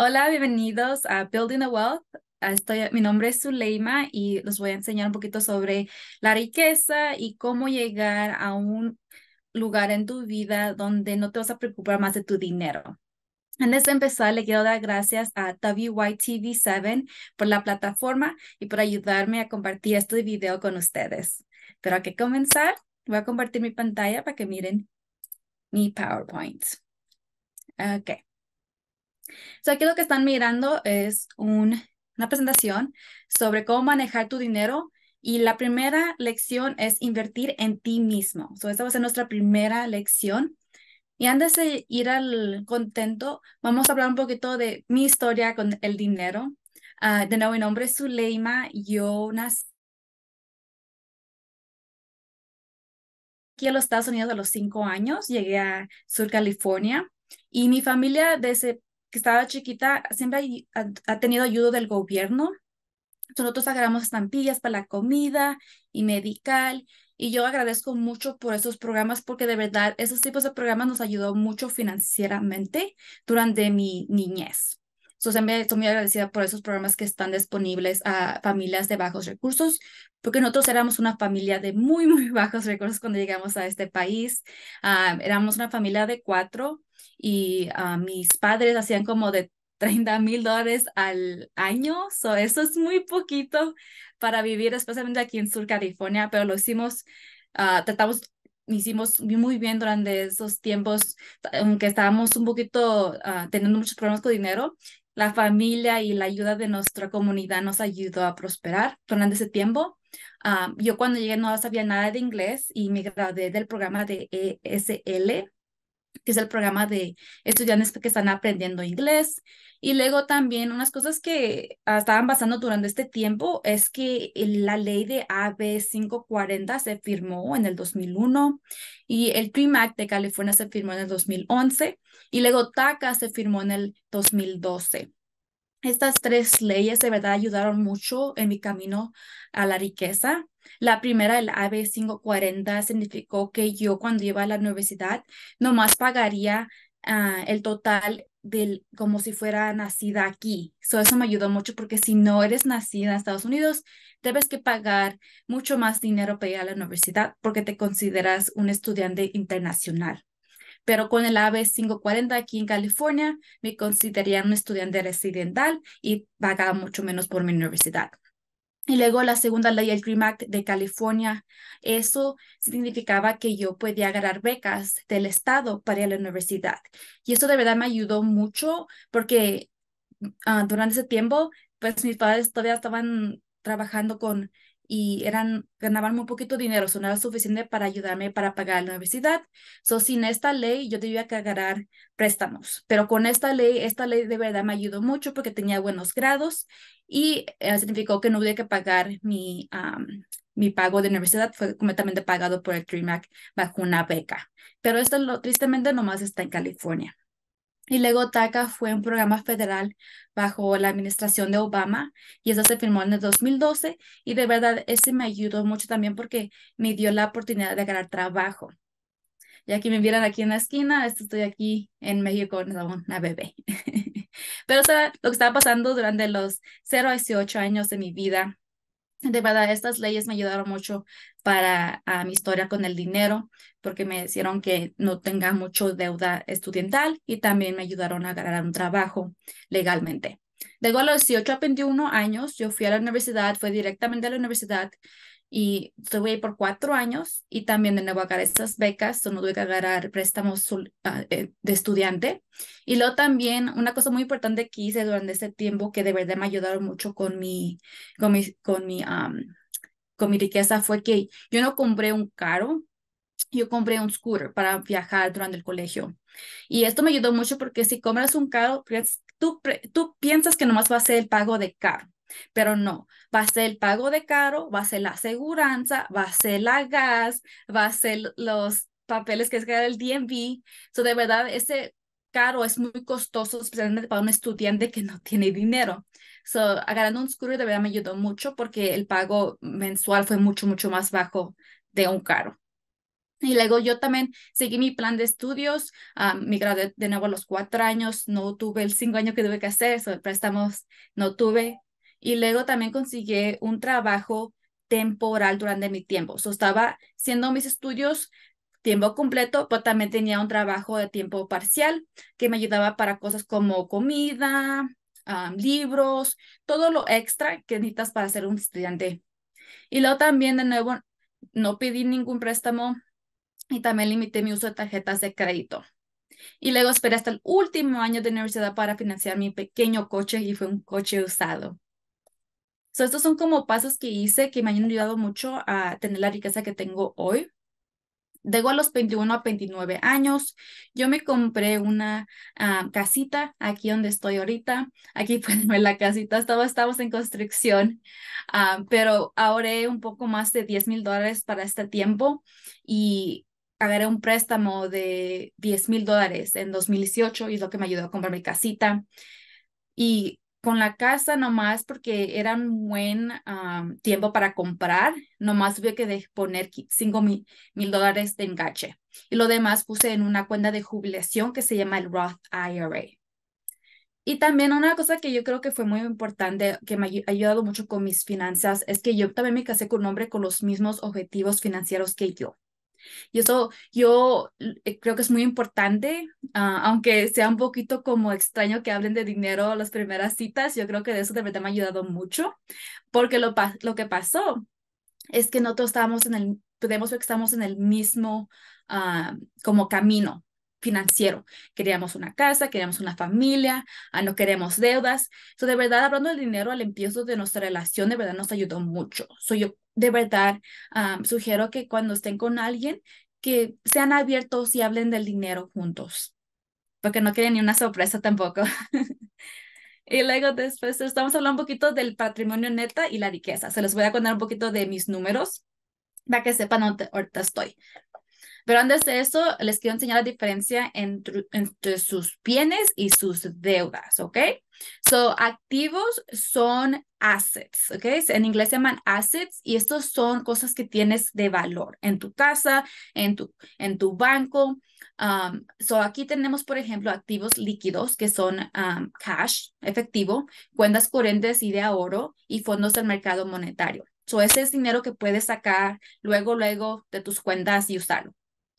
Hola, bienvenidos a Building the Wealth. Ah, estoy, mi nombre es Zuleima y les voy a enseñar un poquito sobre la riqueza y cómo llegar a un lugar en tu vida donde no te vas a preocupar más de tu dinero. Antes este de empezar, le quiero dar gracias a WYTV7 por la plataforma y por ayudarme a compartir este video con ustedes. Pero hay que comenzar, voy a compartir mi pantalla para que miren mi PowerPoint. Okay so aquí lo que están mirando es una presentación sobre cómo manejar tu dinero y la primera lección es invertir en ti mismo. So, esta va a ser nuestra primera lección. Y antes de ir al contento, vamos a hablar un poquito de mi historia con el dinero. Ah, de nuevo, mi nombre es Zuleima. Yo nací aquí en los Estados Unidos a los cinco años. Llegué a Sur California y mi familia desde que estaba chiquita, siempre ha, tenido ayuda del gobierno. nosotros agarramos estampillas para la comida y medical. Y yo agradezco mucho por esos programas porque de verdad esos tipos de programas nos ayudó mucho financieramente durante mi niñez. entonces estoy muy agradecida por esos programas que están disponibles a familias de bajos recursos, porque nosotros éramos una familia de muy, muy bajos recursos cuando llegamos a este país. Ah, éramos una familia de cuatro y ah, mis padres hacían como de 30 mil dólares al año, eso es muy poquito para vivir, especialmente aquí en Sur California, pero lo hicimos, ah, tratamos, hicimos muy bien durante esos tiempos, aunque estábamos un poquito ah, teniendo muchos problemas con dinero, la familia y la ayuda de nuestra comunidad nos ayudó a prosperar durante ese tiempo. yo cuando llegué no sabía nada de inglés y me gradué del programa de ESL, que es el programa de estudiantes que están aprendiendo inglés. Y luego también unas cosas que estaban pasando durante este tiempo es que la ley de AB 540 se firmó en el 2001 y el Primac de California se firmó en el 2011 y luego TACA se firmó en el 2012. Estas tres leyes de verdad ayudaron mucho en mi camino a la riqueza. La primera, el AB 540, significó que yo cuando iba a la universidad nomás pagaría ah, el total del, como si fuera nacida aquí. So, eso me ayudó mucho porque si no eres nacida en Estados Unidos, debes que pagar mucho más dinero para ir a la universidad porque te consideras un estudiante internacional pero con el AVE 540 aquí en California me consideraría un estudiante residental y pagaba mucho menos por mi universidad. Y luego la segunda ley, el Dream Act de California, eso significaba que yo podía agarrar becas del Estado para ir a la universidad. Y eso de verdad me ayudó mucho porque ah, durante ese tiempo, pues mis padres todavía estaban trabajando con y eran, ganaban muy poquito dinero, o sea, no era suficiente para ayudarme para pagar la universidad. So, sin esta ley yo tenía que agarrar préstamos, pero con esta ley, esta ley de verdad me ayudó mucho porque tenía buenos grados y significó eh, que no hubiera que pagar mi, mi pago de universidad, fue completamente pagado por el DREAMAC bajo una beca. Pero esto lo, tristemente nomás está en California. Y luego DACA fue un programa federal bajo la administración de Obama y eso se firmó en el 2012 y de verdad ese me ayudó mucho también porque me dio la oportunidad de ganar trabajo. Ya que me vieran aquí en la esquina, estoy aquí en México con una bebé. Pero o lo que estaba pasando durante los 0 a 18 años de mi vida. De verdad, estas leyes me ayudaron mucho para mi historia con el dinero, porque me hicieron que no tenga mucho deuda estudiantal y también me ayudaron a agarrar un trabajo legalmente. Luego a los 18 a 21 años, yo fui a la universidad, fue directamente a la universidad y estuve ahí por cuatro años y también de nuevo agarré esas becas, no tuve que agarrar préstamos ah, eh, de estudiante. Y luego también una cosa muy importante que hice durante ese tiempo que de verdad me ayudaron mucho con mi, con mi, con mi, con mi riqueza fue que yo no compré un carro, yo compré un scooter para viajar durante el colegio. Y esto me ayudó mucho porque si compras un carro, tú, tú piensas que nomás va a ser el pago de carro, pero no, va a ser el pago de carro, va a ser la aseguranza, va a ser la gas, va a ser los papeles que es el DMV. So, de verdad, ese carro es muy costoso, especialmente para un estudiante que no tiene dinero. So, agarrando un scooter de verdad me ayudó mucho porque el pago mensual fue mucho, mucho más bajo de un carro. Y luego yo también seguí mi plan de estudios, um, me de nuevo a los cuatro años, no tuve el cinco años que tuve que hacer, sobre préstamos no tuve. Y luego también conseguí un trabajo temporal durante mi tiempo. So, estaba haciendo mis estudios tiempo completo, pero también tenía un trabajo de tiempo parcial que me ayudaba para cosas como comida, ah, libros, todo lo extra que necesitas para ser un estudiante. Y luego también de nuevo no pedí ningún préstamo, y también limité mi uso de tarjetas de crédito. Y luego esperé hasta el último año de universidad para financiar mi pequeño coche y fue un coche usado. estos son como pasos que hice que me han ayudado mucho a tener la riqueza que tengo hoy. Dego a los 21 a 29 años, yo me compré una ah, casita aquí donde estoy ahorita. Aquí pueden ver la casita, estaba, estábamos en construcción, ah, pero ahorré un poco más de 10 mil dólares para este tiempo y agarré un préstamo de 10 mil dólares en 2018 y es lo que me ayudó a comprar mi casita. Y con la casa nomás, porque era un buen ah, tiempo para comprar, nomás tuve que poner 5 mil dólares de engache. Y lo demás puse en una cuenta de jubilación que se llama el Roth IRA. Y también una cosa que yo creo que fue muy importante, que me ha ayudado mucho con mis finanzas, es que yo también me casé con un hombre con los mismos objetivos financieros que yo. Y eso yo eh, creo que es muy importante, ah, aunque sea un poquito como extraño que hablen de dinero las primeras citas, yo creo que de eso de verdad me ha ayudado mucho, porque lo, lo que pasó es que nosotros estábamos en el, podemos que estamos en el mismo ah, como camino, financiero. Queríamos una casa, queríamos una familia, ah, no queremos deudas. So, de verdad, hablando del dinero al empiezo de nuestra relación, de verdad nos ayudó mucho. So, yo de verdad sugiero que cuando estén con alguien, que sean abiertos y hablen del dinero juntos, porque no quieren ni una sorpresa tampoco. y luego después estamos hablando un poquito del patrimonio neta y la riqueza. Se les voy a contar un poquito de mis números para que sepan dónde ahorita estoy. Pero antes de eso, les quiero enseñar la diferencia entre, entre sus bienes y sus deudas, ¿ok? So, activos son assets, ¿ok? En inglés se llaman assets y estos son cosas que tienes de valor en tu casa, en tu, en tu banco. Um, so, aquí tenemos, por ejemplo, activos líquidos que son um, cash, efectivo, cuentas corrientes y de ahorro y fondos del mercado monetario. So, ese es dinero que puedes sacar luego, luego de tus cuentas y usarlo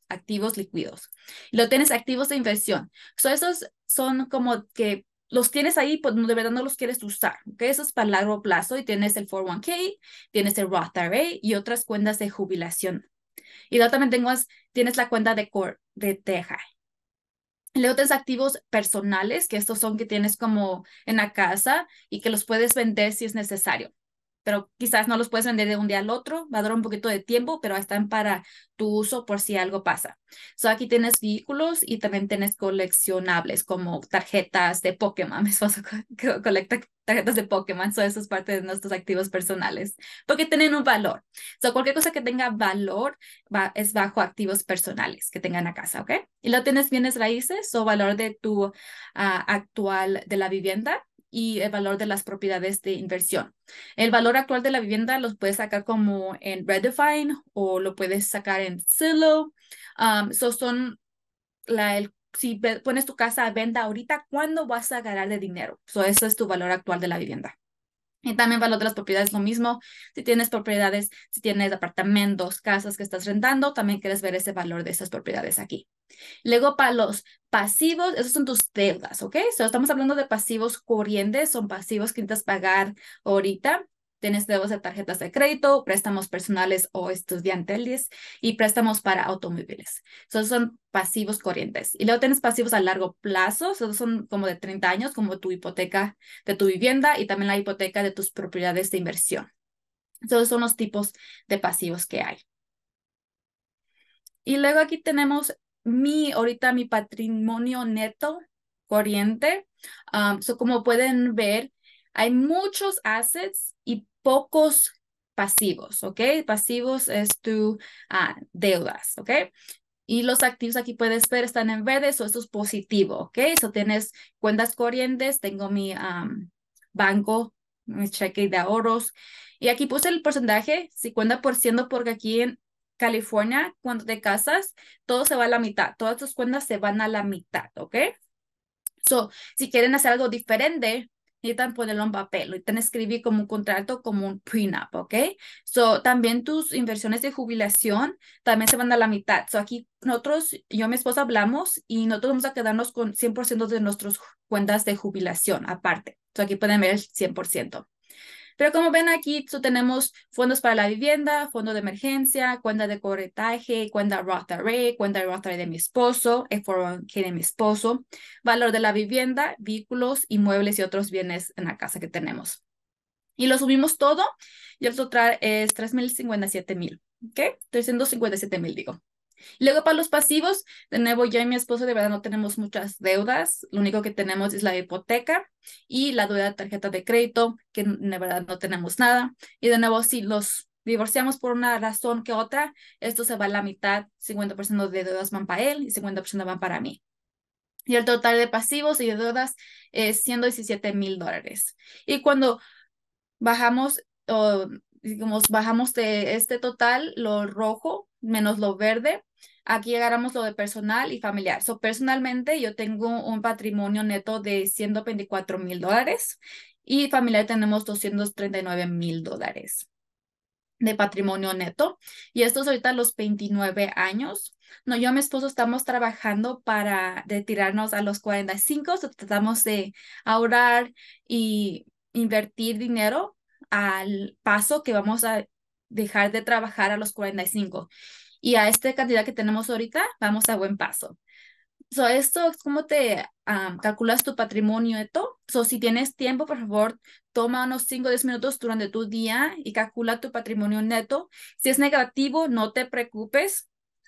activos líquidos. Lo tienes activos de inversión. So, esos son como que los tienes ahí, pero pues, de verdad no los quieres usar. Que Eso es para largo plazo y tienes el 401k, tienes el Roth IRA y otras cuentas de jubilación. Y luego también tienes la cuenta de, core, de Teja. Luego tienes activos personales, que estos son que tienes como en la casa y que los puedes vender si es necesario pero quizás no los puedes vender de un día al otro, va a durar un poquito de tiempo, pero están para tu uso por si algo pasa. So aquí tienes vehículos y también tienes coleccionables como tarjetas de Pokémon. Mi esposo colecta tarjetas de Pokémon, eso es parte de nuestros activos personales, porque tienen un valor. So cualquier cosa que tenga valor es bajo activos personales que tengan a casa, ¿ok? Y lo tienes bienes raíces o valor de tu ah, actual de la vivienda y el valor de las propiedades de inversión. El valor actual de la vivienda los puedes sacar como en Redefine o lo puedes sacar en Zillow. Um, son la, el, si pones tu casa a venta ahorita, ¿cuándo vas a ganar de dinero? So eso es tu valor actual de la vivienda. Y también para las otras propiedades lo mismo. Si tienes propiedades, si tienes apartamentos, casas que estás rentando, también quieres ver ese valor de esas propiedades aquí. Luego para los pasivos, esos son tus deudas, ¿ok? So, estamos hablando de pasivos corrientes, son pasivos que necesitas pagar ahorita. Tienes deudas de tarjetas de crédito, préstamos personales o estudiantiles y préstamos para automóviles. Esos son pasivos corrientes. Y luego tienes pasivos a largo plazo, esos son como de 30 años, como tu hipoteca de tu vivienda y también la hipoteca de tus propiedades de inversión. Esos son los tipos de pasivos que hay. Y luego aquí tenemos mi, ahorita mi patrimonio neto corriente. Ah, como pueden ver, hay muchos assets pocos pasivos, ¿ok? Pasivos es tu ah, deudas, ¿ok? Y los activos aquí puedes ver están en verde, eso esto es positivo, ¿ok? Eso tienes cuentas corrientes, tengo mi banco, mi cheque de ahorros. Y aquí puse el porcentaje, 50% porque aquí en California, cuando te casas, todo se va a la mitad, todas tus cuentas se van a la mitad, ¿ok? So, si quieren hacer algo diferente, tan ponerlo en papel, y necesitan escribir como un contrato, como un prenup, ¿ok? So, también tus inversiones de jubilación también se van a la mitad. So, aquí nosotros, yo y mi esposa hablamos y nosotros vamos a quedarnos con 100% de nuestras cuentas de jubilación aparte. So, aquí pueden ver el 100%. Pero como ven aquí, tenemos fondos para la vivienda, fondo de emergencia, cuenta de corretaje, cuenta Roth IRA, cuenta Roth de mi esposo, el de mi esposo, valor de la vivienda, vehículos, inmuebles y otros bienes en la casa que tenemos. Y lo subimos todo y el total es 3.057.000, ¿ok? 357.000 digo. Luego para los pasivos, de nuevo yo y mi esposo de verdad no tenemos muchas deudas, lo único que tenemos es la hipoteca y la deuda de tarjeta de crédito, que de verdad no tenemos nada. Y de nuevo, si los divorciamos por una razón que otra, esto se va a la mitad, 50% de deudas van para él y 50% van para mí. Y el total de pasivos y de deudas es 117 mil dólares. Y cuando bajamos, o digamos, bajamos de este total, lo rojo menos lo verde, Aquí agarramos lo de personal y familiar. So, personalmente yo tengo un patrimonio neto de 124 mil dólares y familiar tenemos 239 mil dólares de patrimonio neto. Y esto es ahorita a los 29 años. No, yo y mi esposo estamos trabajando para retirarnos a los 45. tratamos de ahorrar y invertir dinero al paso que vamos a dejar de trabajar a los 45. Y a esta cantidad que tenemos ahorita, vamos a buen paso. So, esto es como te calculas tu patrimonio neto. So, si tienes tiempo, por favor, toma unos 5 o 10 minutos durante tu día y calcula tu patrimonio neto. Si es negativo, no te preocupes.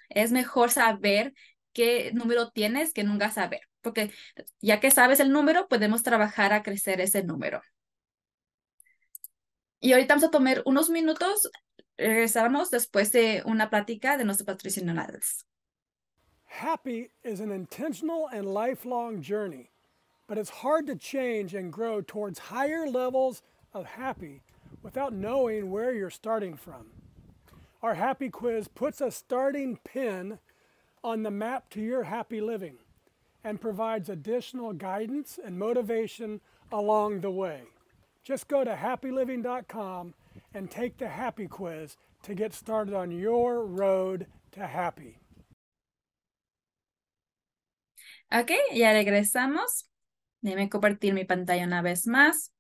Es mejor saber qué número tienes que nunca saber, porque ya que sabes el número, podemos trabajar a crecer ese número. Y ahorita vamos a tomar unos minutos Regresamos después de una plática de nuestros patrocinadores. Happy is an intentional and lifelong journey, but it's hard to change and grow towards higher levels of happy without knowing where you're starting from. Our happy quiz puts a starting pin on the map to your happy living and provides additional guidance and motivation along the way. Just go to happyliving.com and take the Happy Quiz to get started on your road to happy. Ok, ya regresamos. Déjeme compartir mi pantalla una vez más.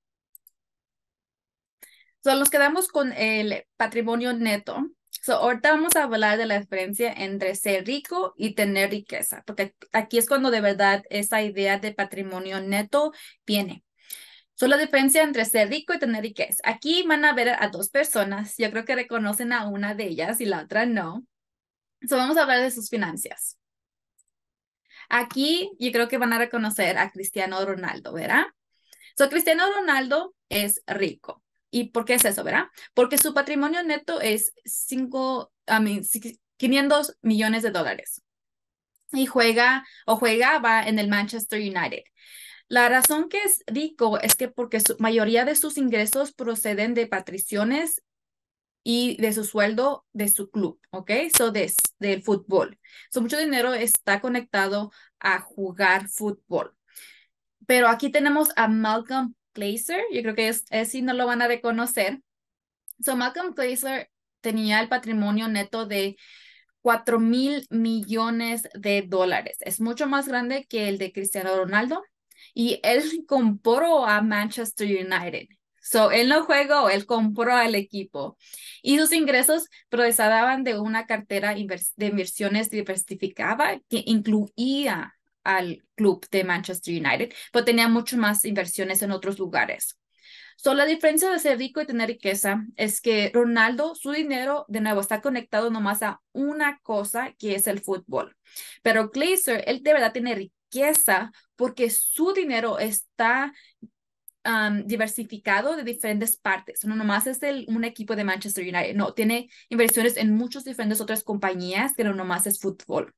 So, nos quedamos con el patrimonio neto. ahorita vamos a hablar de la diferencia entre ser rico y tener riqueza, porque aquí es cuando de verdad esa idea de patrimonio neto viene. La diferencia entre ser rico y tener riqueza. Aquí van a ver a dos personas. Yo creo que reconocen a una de ellas y la otra no. vamos a hablar de sus finanzas. Aquí yo creo que van a reconocer a Cristiano Ronaldo, ¿verdad? So, Cristiano Ronaldo es rico. ¿Y por qué es eso, verdad? Porque su patrimonio neto es cinco, 500 millones de dólares. Y juega o juega en el Manchester United. La razón que es rico es que porque su mayoría de sus ingresos proceden de patriciones y de su sueldo de su club, ¿ok? So, de, del fútbol. So, mucho dinero está conectado a jugar fútbol. Pero aquí tenemos a Malcolm Glazer, yo creo que es, si no lo van a reconocer. So, Malcolm Glazer tenía el patrimonio neto de 4 mil millones de dólares. Es mucho más grande que el de Cristiano Ronaldo, y él compró a Manchester United. So, él no jugó, él compró al equipo y sus ingresos procedían de una cartera de inversiones diversificada que incluía al club de Manchester United, pero tenía mucho más inversiones en otros lugares. So, la diferencia de ser rico y tener riqueza es que Ronaldo, su dinero, de nuevo, está conectado nomás a una cosa que es el fútbol. Pero Glazer, él de verdad tiene riqueza porque su dinero está diversificado de diferentes partes. No nomás es un equipo de Manchester United, no, tiene inversiones en muchas diferentes otras compañías que no nomás es fútbol.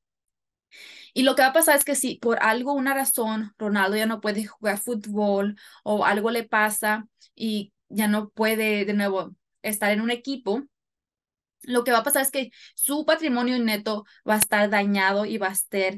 Y lo que va a pasar es que si por algo, una razón, Ronaldo ya no puede jugar fútbol o algo le pasa y ya no puede de nuevo estar en un equipo, lo que va a pasar es que su patrimonio neto va a estar dañado y va a estar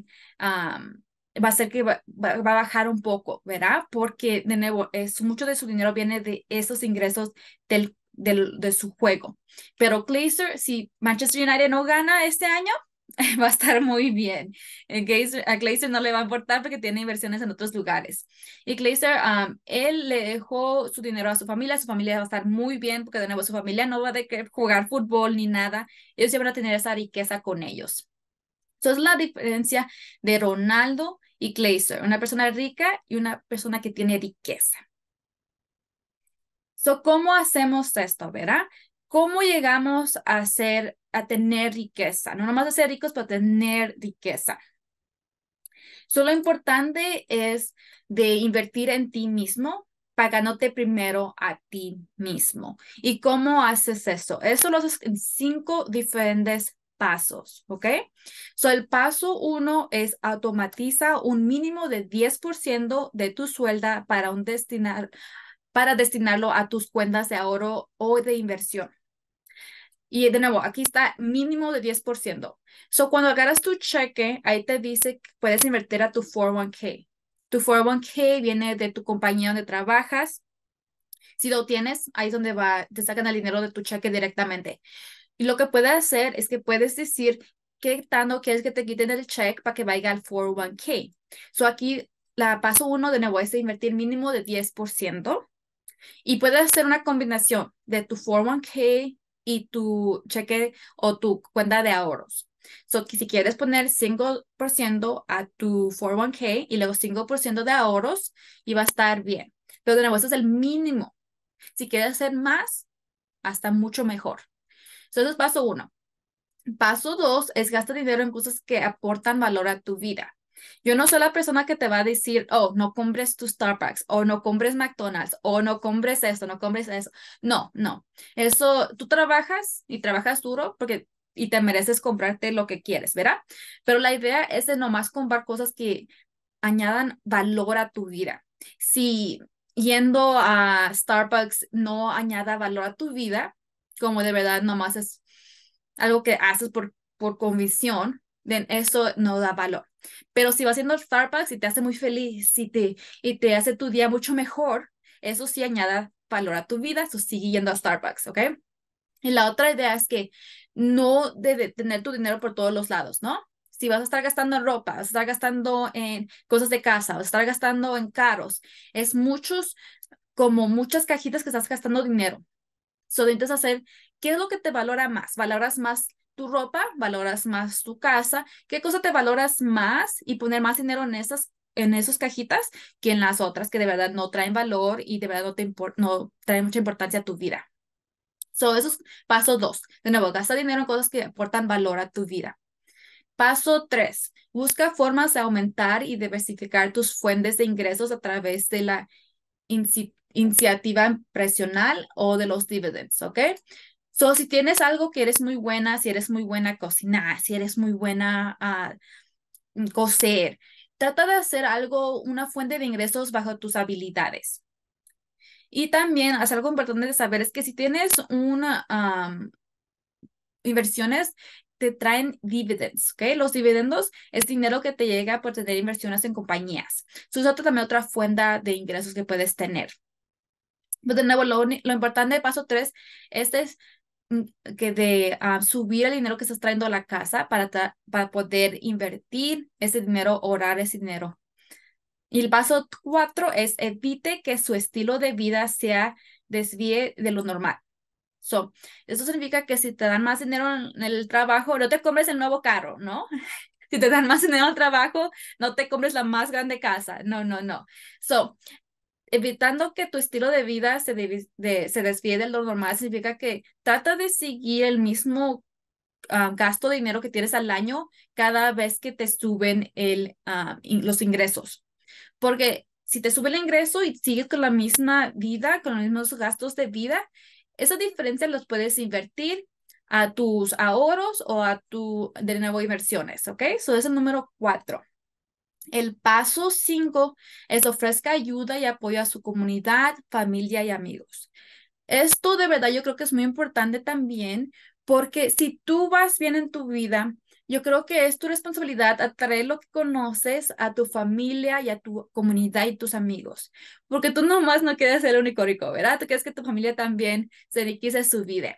va a ser que va, a bajar un poco, ¿verdad? Porque, de nuevo, es, mucho de su dinero viene de esos ingresos del, de su juego. Pero Glazer, si Manchester United no gana este año, va a estar muy bien. Eh, a Glazer no le va a importar porque tiene inversiones en otros lugares. Y Glazer, ah, él le dejó su dinero a su familia, su familia va a estar muy bien porque de nuevo su familia no va a jugar fútbol ni nada, ellos ya van a tener esa riqueza con ellos es la diferencia de Ronaldo y Glazer, una persona rica y una persona que tiene riqueza. So, ¿cómo hacemos esto, ¿Cómo llegamos a ser, a tener riqueza? No nomás a ser ricos, pero tener riqueza. Solo lo importante es de invertir en ti mismo, pagándote primero a ti mismo. ¿Y cómo haces eso? Eso lo haces en cinco diferentes pasos, ¿ok? So, el paso uno es automatiza un mínimo de 10% de tu suelda para, un destinar, para destinarlo a tus cuentas de ahorro o de inversión. Y de nuevo, aquí está mínimo de 10%. So, cuando agarras tu cheque, ahí te dice que puedes invertir a tu 401k. Tu 401k viene de tu compañía donde trabajas. Si lo tienes, ahí es donde va, te sacan el dinero de tu cheque directamente. Y lo que puedes hacer es que puedes decir qué tanto quieres que te quiten el check para que vaya al 401k. So aquí la paso uno de nuevo es invertir mínimo de 10% y puedes hacer una combinación de tu 401k y tu cheque o tu cuenta de ahorros. So, si quieres poner 5% a tu 401k y luego 5% de ahorros, y va a estar bien. Pero de nuevo, es el mínimo. Si quieres hacer más, hasta mucho mejor. Entonces, paso uno. Paso dos es gasta dinero en cosas que aportan valor a tu vida. Yo no soy la persona que te va a decir, oh, no compres tu Starbucks, o no compres McDonald's, o no compres esto, no compres eso. No, no. Eso, tú trabajas y trabajas duro porque y te mereces comprarte lo que quieres, ¿verdad? Pero la idea es de nomás comprar cosas que añadan valor a tu vida. Si yendo a Starbucks no añada valor a tu vida, como de verdad nomás es algo que haces por, por convicción, eso no da valor. Pero si vas haciendo Starbucks y te hace muy feliz y te, y te hace tu día mucho mejor, eso sí añada valor a tu vida, eso sigue yendo a Starbucks, ¿ok? Y la otra idea es que no de tener tu dinero por todos los lados, ¿no? Si vas a estar gastando en ropa, vas a estar gastando en cosas de casa, vas a estar gastando en carros es muchos, como muchas cajitas que estás gastando dinero. So, entonces hacer, ¿qué es lo que te valora más? ¿Valoras más tu ropa? ¿Valoras más tu casa? ¿Qué cosa te valoras más? Y poner más dinero en esas en cajitas que en las otras que de verdad no traen valor y de verdad no, te no traen mucha importancia a tu vida. So, eso es paso dos. De nuevo, gasta dinero en cosas que aportan valor a tu vida. Paso tres, busca formas de aumentar y diversificar tus fuentes de ingresos a través de la iniciativa impresional o de los dividends, ¿ok? So, si tienes algo que eres muy buena, si eres muy buena a cocinar, si eres muy buena a mm, coser, trata de hacer algo, una fuente de ingresos bajo tus habilidades. Y también, es algo importante de saber es que si tienes una inversiones, te traen dividends, ¿ok? Los dividendos es dinero que te llega por tener inversiones en compañías. Eso es también otra fuente de ingresos que puedes tener. Pero de nuevo, lo, importante del paso tres, este es mm, que de ah, subir el dinero que estás trayendo a la casa para, para poder invertir ese dinero, orar ese dinero. Y el paso cuatro es evite que su estilo de vida sea desvíe de lo normal. So, eso significa que si te dan más dinero en el trabajo, no te compres el nuevo carro, ¿no? si te dan más dinero al trabajo, no te compres la más grande casa. No, no, no. So, evitando que tu estilo de vida se, de, desvíe de lo normal, significa que trata de seguir el mismo ah, gasto de dinero que tienes al año cada vez que te suben el, ah, los ingresos. Porque si te sube el ingreso y sigues con la misma vida, con los mismos gastos de vida, esa diferencia los puedes invertir a tus ahorros o a tu, de nuevo, inversiones, ¿ok? Eso es el número cuatro. El paso 5 es ofrezca ayuda y apoyo a su comunidad, familia y amigos. Esto de verdad yo creo que es muy importante también porque si tú vas bien en tu vida, yo creo que es tu responsabilidad atraer lo que conoces a tu familia y a tu comunidad y tus amigos, porque tú nomás no quieres ser el único rico, ¿verdad? Tú quieres que tu familia también se a su vida.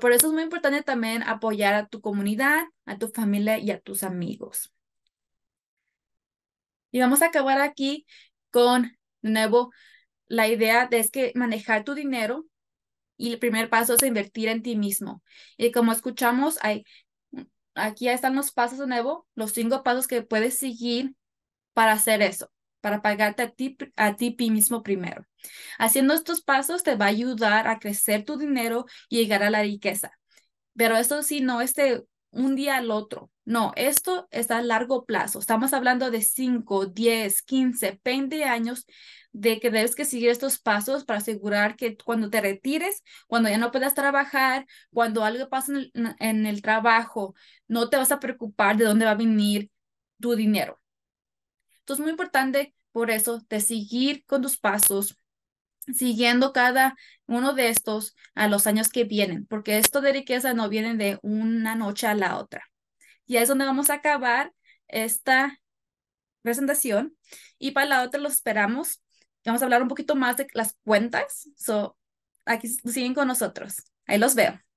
por eso es muy importante también apoyar a tu comunidad, a tu familia y a tus amigos. Y vamos a acabar aquí con, de nuevo, la idea de es que manejar tu dinero y el primer paso es invertir en ti mismo. Y como escuchamos, hay, aquí están los pasos de nuevo, los cinco pasos que puedes seguir para hacer eso, para pagarte a ti, a ti mismo primero. Haciendo estos pasos te va a ayudar a crecer tu dinero y llegar a la riqueza. Pero esto sí no este un día al otro. No, esto está a largo plazo. Estamos hablando de 5, 10, 15, 20 años de que debes que seguir estos pasos para asegurar que cuando te retires, cuando ya no puedas trabajar, cuando algo pasa en el, trabajo, no te vas a preocupar de dónde va a venir tu dinero. Entonces, muy importante por eso de seguir con tus pasos, siguiendo cada uno de estos a los años que vienen, porque esto de riqueza no viene de una noche a la otra. Y ahí es donde vamos a acabar esta presentación. Y para la otra los esperamos. Vamos a hablar un poquito más de las cuentas. So, aquí siguen con nosotros. Ahí los veo.